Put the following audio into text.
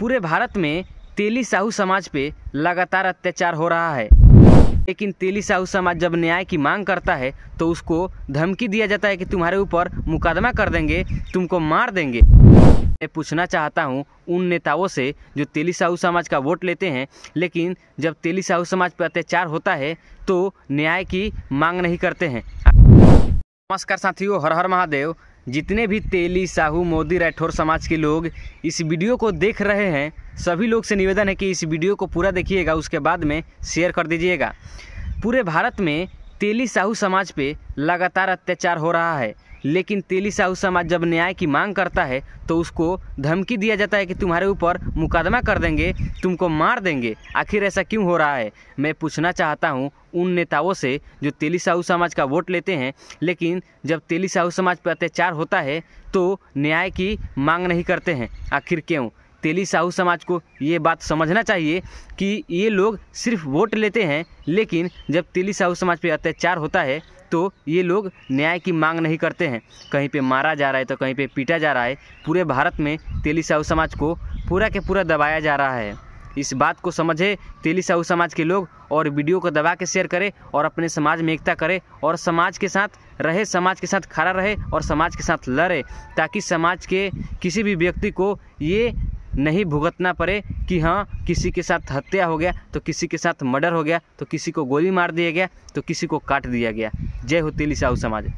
पूरे भारत में तेली साहू समाज पे लगातार अत्याचार हो रहा है लेकिन तेली साहू समाज जब न्याय की मांग करता है तो उसको धमकी दिया जाता है कि तुम्हारे ऊपर मुकदमा कर देंगे तुमको मार देंगे मैं पूछना चाहता हूँ उन नेताओं से जो तेली साहू समाज का वोट लेते हैं लेकिन जब तेली साहू समाज पर अत्याचार होता है तो न्याय की मांग नहीं करते हैं नमस्कार साथियों हर हर महादेव जितने भी तेली साहू मोदी राठौर समाज के लोग इस वीडियो को देख रहे हैं सभी लोग से निवेदन है कि इस वीडियो को पूरा देखिएगा उसके बाद में शेयर कर दीजिएगा पूरे भारत में तेली साहू समाज पे लगातार अत्याचार हो रहा है लेकिन तेली साहू समाज जब न्याय की मांग करता है तो उसको धमकी दिया जाता है कि तुम्हारे ऊपर मुकदमा कर देंगे तुमको मार देंगे आखिर ऐसा क्यों हो रहा है मैं पूछना चाहता हूँ उन नेताओं से जो तेली साहू समाज का वोट लेते हैं लेकिन जब तेली साहू समाज पर अत्याचार होता है तो न्याय की मांग नहीं करते हैं आखिर क्यों तेली साहू समाज को ये बात समझना चाहिए कि ये लोग सिर्फ वोट लेते हैं लेकिन जब तेली साहू समाज पर अत्याचार होता है तो ये लोग न्याय की मांग नहीं करते हैं कहीं पे मारा जा रहा है तो कहीं पे पीटा जा रहा है पूरे भारत में तेली साहू समाज को पूरा के पूरा दबाया जा रहा है इस बात को समझे तेली साहू समाज के लोग और वीडियो को दबा के शेयर करें और अपने समाज में एकता करें और समाज के साथ रहे समाज के साथ खड़ा रहे और समाज के साथ लड़े ताकि समाज के किसी भी व्यक्ति को ये नहीं भुगतना पड़े कि हाँ किसी के साथ हत्या हो गया तो किसी के साथ मर्डर हो गया तो किसी को गोली मार दिया गया तो किसी को काट दिया गया जय हो तेली साहू समाज